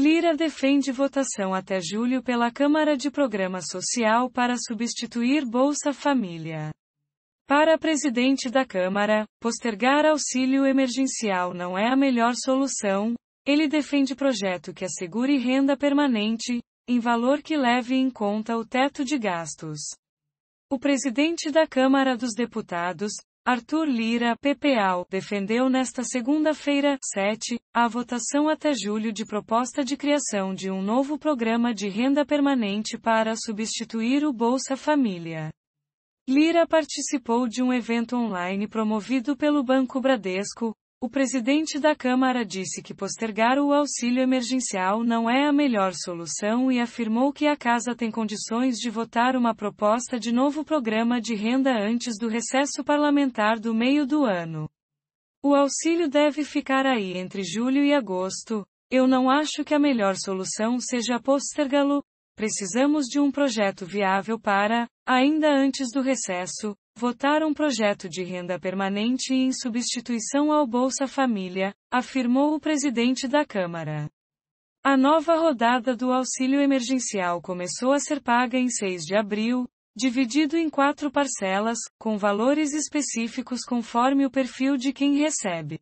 Lira defende votação até julho pela Câmara de Programa Social para substituir Bolsa Família. Para a presidente da Câmara, postergar auxílio emergencial não é a melhor solução. Ele defende projeto que assegure renda permanente, em valor que leve em conta o teto de gastos. O presidente da Câmara dos Deputados, Arthur Lira, PPAL, defendeu nesta segunda-feira, 7, a votação até julho de proposta de criação de um novo programa de renda permanente para substituir o Bolsa Família. Lira participou de um evento online promovido pelo Banco Bradesco, o presidente da Câmara disse que postergar o auxílio emergencial não é a melhor solução e afirmou que a casa tem condições de votar uma proposta de novo programa de renda antes do recesso parlamentar do meio do ano. O auxílio deve ficar aí entre julho e agosto. Eu não acho que a melhor solução seja postergá-lo. Precisamos de um projeto viável para, ainda antes do recesso, votar um projeto de renda permanente em substituição ao Bolsa Família, afirmou o presidente da Câmara. A nova rodada do auxílio emergencial começou a ser paga em 6 de abril, dividido em quatro parcelas, com valores específicos conforme o perfil de quem recebe.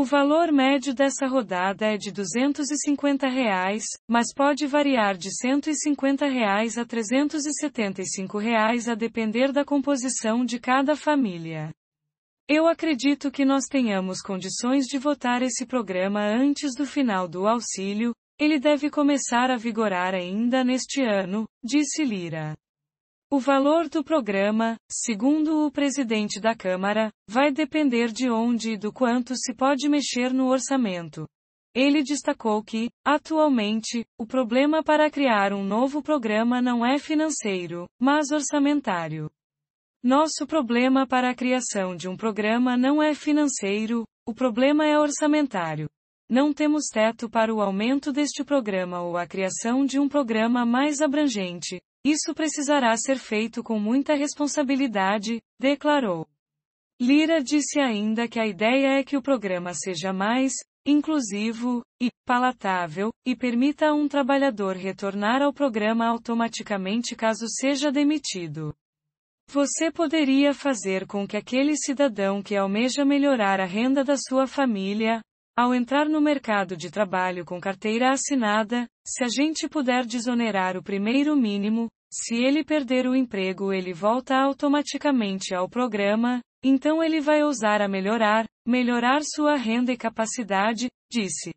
O valor médio dessa rodada é de R$ 250, reais, mas pode variar de R$ 150 reais a R$ 375 reais a depender da composição de cada família. Eu acredito que nós tenhamos condições de votar esse programa antes do final do auxílio, ele deve começar a vigorar ainda neste ano, disse Lira. O valor do programa, segundo o presidente da Câmara, vai depender de onde e do quanto se pode mexer no orçamento. Ele destacou que, atualmente, o problema para criar um novo programa não é financeiro, mas orçamentário. Nosso problema para a criação de um programa não é financeiro, o problema é orçamentário. Não temos teto para o aumento deste programa ou a criação de um programa mais abrangente, isso precisará ser feito com muita responsabilidade, declarou. Lira disse ainda que a ideia é que o programa seja mais inclusivo e palatável e permita a um trabalhador retornar ao programa automaticamente caso seja demitido. Você poderia fazer com que aquele cidadão que almeja melhorar a renda da sua família ao entrar no mercado de trabalho com carteira assinada, se a gente puder desonerar o primeiro mínimo, se ele perder o emprego, ele volta automaticamente ao programa, então ele vai ousar a melhorar, melhorar sua renda e capacidade, disse.